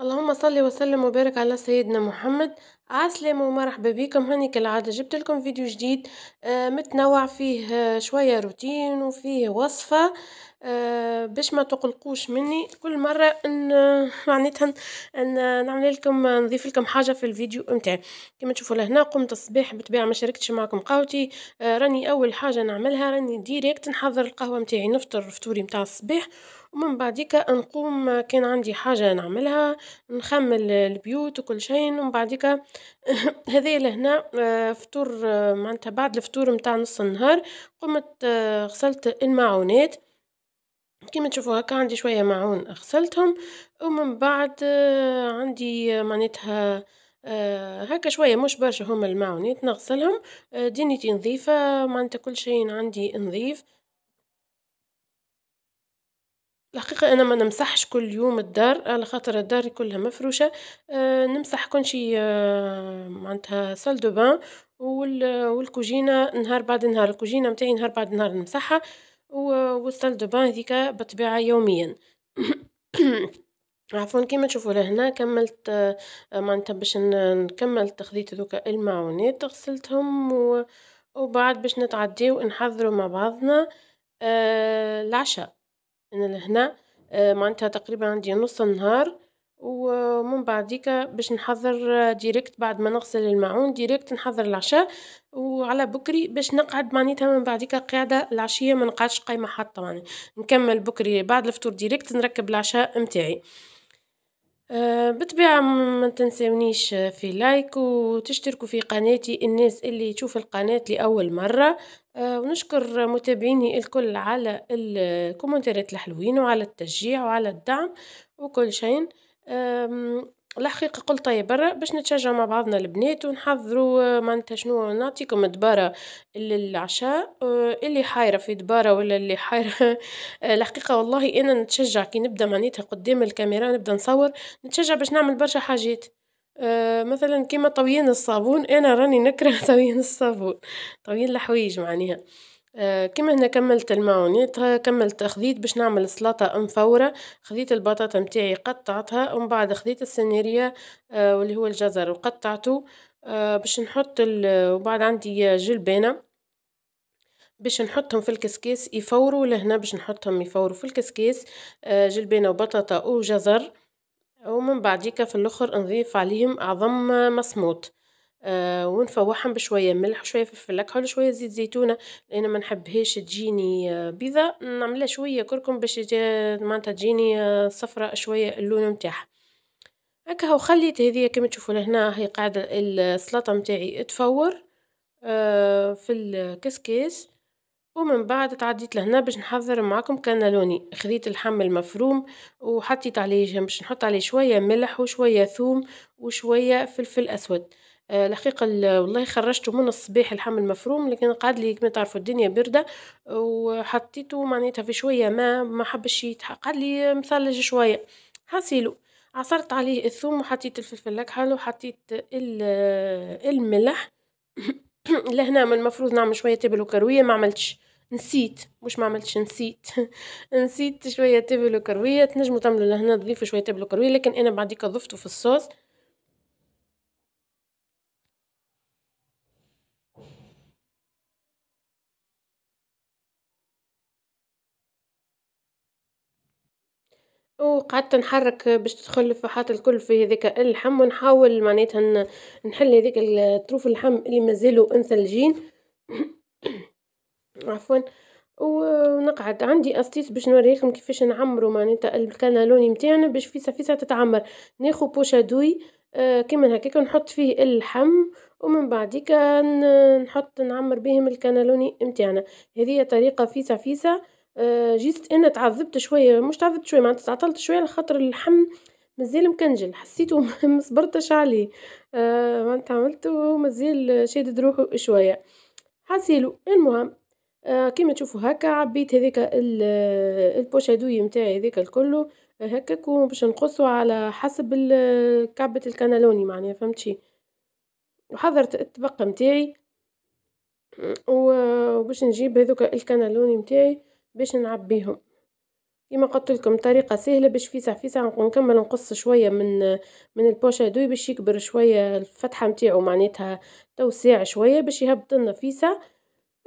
اللهم صل وسلم وبارك على سيدنا محمد عسلامة ومرحبا بكم هاني كالعادة جبت لكم فيديو جديد آه، متنوع فيه آه، شوية روتين وفيه وصفة آه، باش ما تقلقوش مني كل مرة ان معناتها ان نعمل لكم نضيف لكم حاجة في الفيديو نتاعي كما تشوفوا لهنا قمت الصباح بطبيعة ما شاركتش معكم قهوتي راني اول حاجة نعملها راني ديريكت نحضر القهوة متاعي نفطر فطوري متاع الصباح ومن بعديكا نقوم كان عندي حاجة نعملها نخمل البيوت وكل شيء ومن بعديكا هذايا لهنا آه، فطور آه، معنتها بعد الفطور متاع نص النهار قمت آه، غسلت الماعونات كيما تشوفوا هكا عندي شويه معون غسلتهم ومن بعد عندي معناتها هكا شويه مش برشا هما المعونات نغسلهم دينيتي نظيفه معناتها كل شيء عندي نظيف الحقيقة أنا ما نمسحش كل يوم الدار على خاطر الدار كلها مفروشة آه، نمسح كل أه معنتها سال دو بان والكوجينة نهار بعد نهار الكوجينة متاعي نهار بعد نهار نمسحها والسال دو بان هذيكا بالطبيعة يوميا عفوا كيما تشوفوا لهنا كملت آه، معناتها باش نكمل تخليط هذوك المعونات غسلتهم وبعد باش نتعديو نحضروا مع بعضنا آه، العشاء انا لهنا آه، معناتها تقريبا عندي نص النهار ومن بعديك باش نحضر ديريكت آه، بعد ما نغسل الماعون ديريكت نحضر العشاء وعلى بكري باش نقعد معناتها من بعديك قاعده العشيه ما نقعدش قايمه حاطه يعني نكمل بكري بعد الفطور ديريكت نركب العشاء متاعي آه، بطبيعة ما تنسونيش آه، في لايك وتشتركوا في قناتي الناس اللي تشوف القناة لأول مرة آه، ونشكر متابعيني الكل على الكومنتات الحلوين وعلى التشجيع وعلى الدعم وكل شيء الحقيقه قلت طيب برا باش نتشجع مع بعضنا البنات ونحضروا آه، معناتها شنو نعطيكم دباره للعشاء آه، اللي حايره في دباره ولا اللي حايره الحقيقه والله انا نتشجع كي نبدا معناتها قدام الكاميرا نبدا نصور نتشجع باش نعمل برشا حاجات أه مثلا كيما طويين الصابون انا راني نكره طويين الصابون طويين الحوايج معناها آه، كما هنا كملت المعونيت آه، كملت خذيت باش نعمل سلطة مفورة خذيت البطاطا متاعي قطعتها ومن بعد خذيت السنيرية آه، واللي هو الجزر وقطعته باش نحط وبعد عندي جلبانة باش نحطهم في الكسكاس يفوروا لهنا باش نحطهم يفوروا في الكسكاس جلبانة وبطاطا وجزر ومن بعد في الاخر نضيف عليهم عظم مصموط آه، ونفوحهم بشويه ملح وشويه فلفل اكحل وشويه زيت زيتونه لان ما نحبهاش تجيني آه، بيضه نعملها شويه كركم باش معناتها تجيني آه، صفراء شويه اللون نتاعها هكا وخليت هذه كما تشوفوا لهنا هي قاعده السلطه نتاعي تفور في الكسكاس ومن بعد تعديت لهنا باش نحضر معكم كانالوني خذيت اللحم المفروم وحطيت عليه باش نحط عليه شويه ملح وشويه ثوم وشويه فلفل اسود الحقيقه آه، والله خرجته من الصباح اللحم المفروم لكن قعد لي كما تعرفوا الدنيا بردة وحطيته معناتها في شويه ما ما حبش قعد لي مثلج شويه حاسيلو عصرت عليه الثوم وحطيت الفلفل الاكحل وحطيت الملح لهنا من المفروض نعمل شويه تبل وكرويه ما عملتش نسيت مش ما عملتش نسيت نسيت شويه تبل وكرويه تنجموا تعملوا لهنا تضيفوا شويه تبل وكرويه لكن انا بعديك ضفته في الصوص وقعدت نحرك باش تدخل لفاحات الكل في هذاك اللحم ونحاول معناتها نحل هذيك الطروف اللحم اللي مازالوا مثلجين عفوا ونقعد عندي استيس باش نوريكم كيفاش نعمرو معناتها الكانالوني نتاعنا باش فيسا فيسا تتعمر ناخذ بوشادوي آه كيما هكاك نحط فيه اللحم ومن بعديك نحط نعمر بهم الكانالوني نتاعنا هذه طريقه فيسا فيسا آه، جيت انا تعذبت شويه مش تعذبت شويه معناتها تعطلت شويه على خاطر اللحم مازال مكنجل حسيته ما صبرتش عليه ما آه، معناتها عملته مازال شادد روحه شويه حاسيلو المهم آه كيما تشوفوا هكا عبيت هذيك آه، البوش نتاعي هذيك الكل هكاك باش نقصو على حسب كعبه الكنالوني معناها فهمتشي وحضرت الطبق نتاعي وباش نجيب هذوك الكنالوني نتاعي باش نعبيهم كيما قلت لكم طريقه سهله باش فيسع فيسع نكمل نقص شويه من من دوي باش يكبر شويه الفتحه نتاعو معناتها توسيع شويه باش يهبط لنا فيسع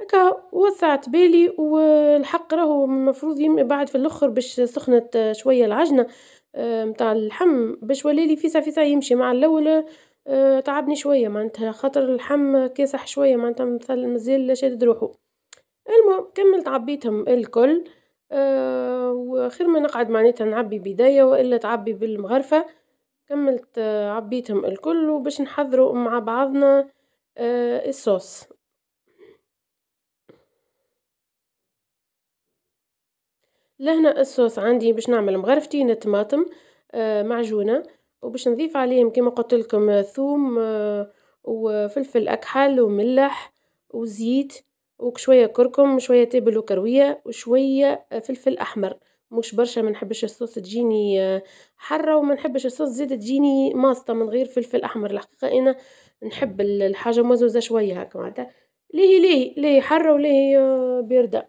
هكا وسعت بالي والحق راهو المفروض بعد في الاخر باش سخنت شويه العجنه نتاع آه، اللحم باش وليلي فيسع فيسع يمشي مع الاول آه، تعبني شويه معناتها خاطر اللحم كاسح شويه معناتها مازال شادد روحو المهم كملت عبيتهم الكل آه وخير ما نقعد معناتها نعبي بداية وإلا تعبي بالمغرفة كملت آه عبيتهم الكل وباش نحضروا مع بعضنا آه الصوص لهنا الصوص عندي باش نعمل مغرفتين طماطم آه معجونة وباش نضيف عليهم كما قلت لكم آه، ثوم آه وفلفل أكحل وملح وزيت وشويه كركم شويه تبل وكرويه وشويه فلفل احمر مش برشا ما نحبش الصوص تجيني آه، حاره وما نحبش الصوص زيد تجيني ماسطه من غير فلفل احمر الحقيقه انا نحب الحاجه مزوزه شويه هكا معناتها ليه ليه ليه حاره وليه آه، بارده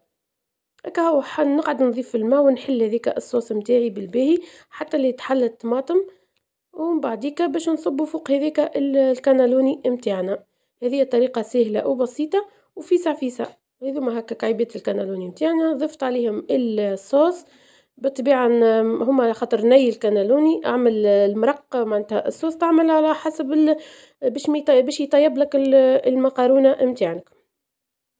هكا هو نقعد نضيف الماء ونحل هذيك الصوص نتاعي بالباهي حتى اللي تحل الطماطم ومن بعديك باش نصبو فوق هذيك الكانالوني نتاعنا هذه طريقه سهله وبسيطه وفيسا فيسا هذوما هكا كعيبات الكانالوني نتاعنا ضفت عليهم الصوص بالطبيعة هما خاطر ني الكانالوني اعمل المرق معناتها الصوص تعمل على حسب باش باش يطيب لك المقارونة نتاعك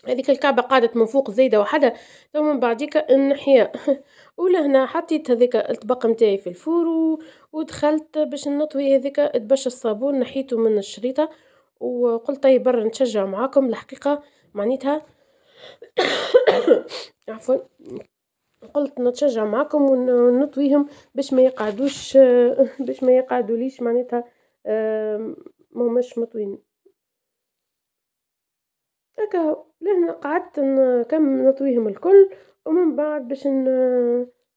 هذيك الكعبة قعدت من فوق زايدة وحدة ثم من بعديك نحيا ولهنا حطيت هذيك الطبق نتاعي في الفور ودخلت باش نطوي هذيك تبش الصابون نحيته من الشريطة وقلت طيب برا نتشجع معاكم الحقيقة معناتها عفوا قلت نتشجع معكم ونطويهم باش ما يقعدوش باش ما يقعدوا ليش معناتها ما هماش مطوين هكا لهنا قعدت نكمل نطويهم الكل ومن بعد باش ن...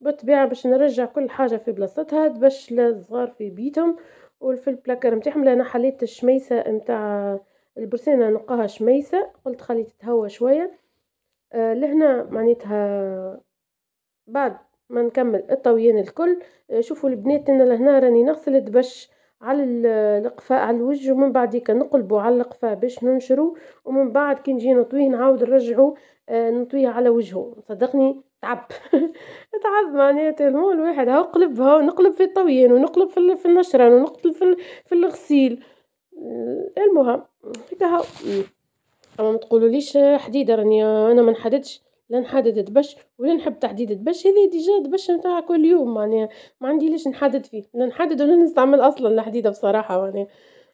بالطبيعه باش نرجع كل حاجه في بلاصتها باش الصغار في بيتهم وفي البلاكار نتاعهم لان حليت الشميسه نتاع البرسينة نقاها شميسة قلت خلي تتهوى شوية آه لهنا معناتها بعد ما نكمل الطويان الكل آه شوفوا البنات انا لهنا راني نغسل الدبش على القفاء على الوجه ومن بعد نقلبوا على القفاء باش ننشروا ومن بعد كي نجي نطويه نعاود نرجعوا آه نطويه على وجهه صدقني تعب تعب معناتها المول الواحد هاو قلب هاو نقلب في الطويان ونقلب في النشران ونقلب في الغسيل آه، المهم هكا اما ما تقولوليش حديده راني انا ما نحددش لا نحدد دبش ولا نحب تحديد دبش هذه ديجا دبش نتاع كل يوم معناها ما عندي ليش نحدد فيه لا نحدد ولا نستعمل اصلا الحديده بصراحه معناها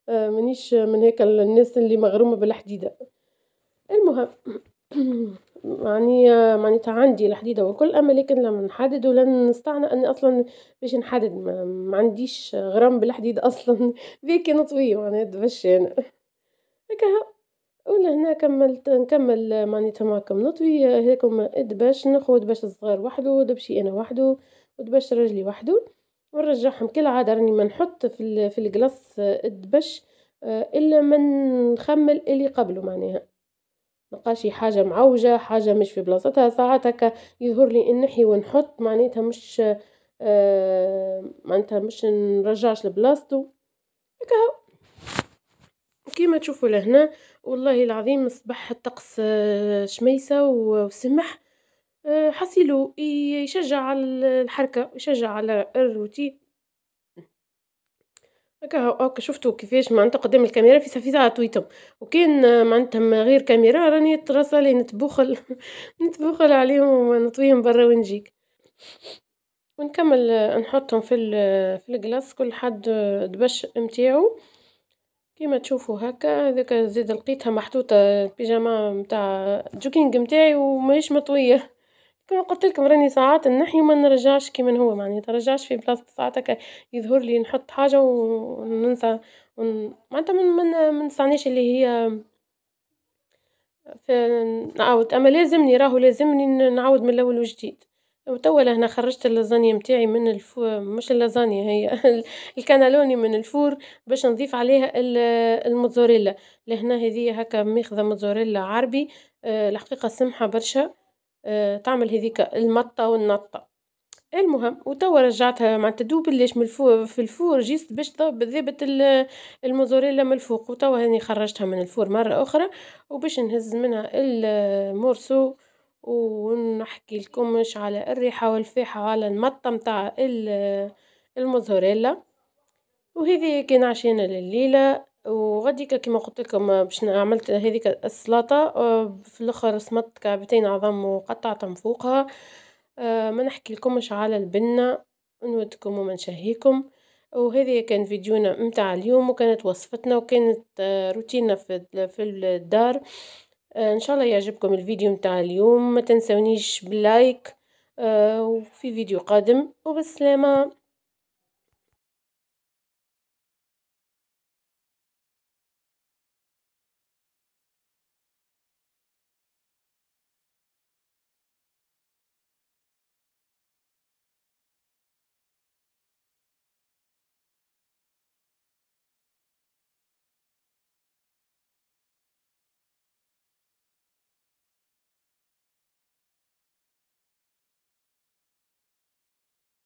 مانيش من هيك الناس اللي مغرومه بالحديده المهم معني معناتها عندي الحديدة والكل أما لكن لما نحدد ولن نستعنى أني أصلا باش نحدد ما عنديش غرام بالحديد أصلا ذيك نطويه معناتها باش أنا هكا ولا ولهنا كملت نكمل معناتها معكم نطوي هاكم دباش ناخذ دباش الصغار وحده دبشي أنا وحده ودباش رجلي وحده ونرجعهم كالعادة راني ما نحط في في الكلاص الدبش إلا ما نخمل اللي قبله معناها نلقى شي حاجه معوجه حاجه مش في بلاصتها ساعات هكا يظهر لي نحي ونحط معناتها مش آه، معناتها مش نرجعش لبلاصتو هكا كيما تشوفوا لهنا والله العظيم صبح الطقس آه، شميسه وسمح آه، حصيلو يشجع على الحركه يشجع على الروتين هكا هاك شفتوا كيفاش معناتها قدام الكاميرا في سفيزة تويتر وكان معناتهم غير كاميرا راني ترسلي نتبخل نتبخل عليهم ونطويهم برا ونجيك ونكمل نحطهم في في الكلاص كل حد دبش نتاعو كيما تشوفوا هكا هذاك زيد لقيتها محطوطه البيجاما نتاع جوكينغ نتاعي وماهيش مطويه كما قلت لكم راني ساعات نحي وما نرجعش كيما هو معناتها ترجعش في بلاصه ساعات يظهر لي نحط حاجه وننسى ون... معناتها من من منسانيش اللي هي نعاود اما لازمني راهو لازمني نعاود من الاول وجديد وتوا لهنا خرجت اللازانيا متاعي من الفور مش اللازانيا هي الكانالوني من الفور باش نضيف عليها الموتزاريلا لهنا هذه هكا ماخذه موتزاريلا عربي آه، الحقيقه سمحه برشا آه، تعمل هذيك المطة والنطة المهم وتوا رجعتها مع تدوب ليش من الفور في الفور جيست باش ذابت الموزوريلا من الفوق وتوا هاني خرجتها من الفور مرة أخرى وباش نهز منها المورسو ونحكي مش على الريحة والفيحة على المطة متاع الموزوريلا وهذه كان عشينا لليلة وغادي كيما قلت لكم باش عملت هذيك السلطه آه، في الاخر صمت كعبتين عظام وقطعتهم فوقها آه، ما نحكي لكمش على البنه نودكم وما نشهيكم وهذه كان فيديونا متاع اليوم وكانت وصفتنا وكانت آه، روتيننا في في الدار ان شاء الله يعجبكم الفيديو متاع اليوم ما تنسونيش باللايك وفي فيديو قادم وبالسلامه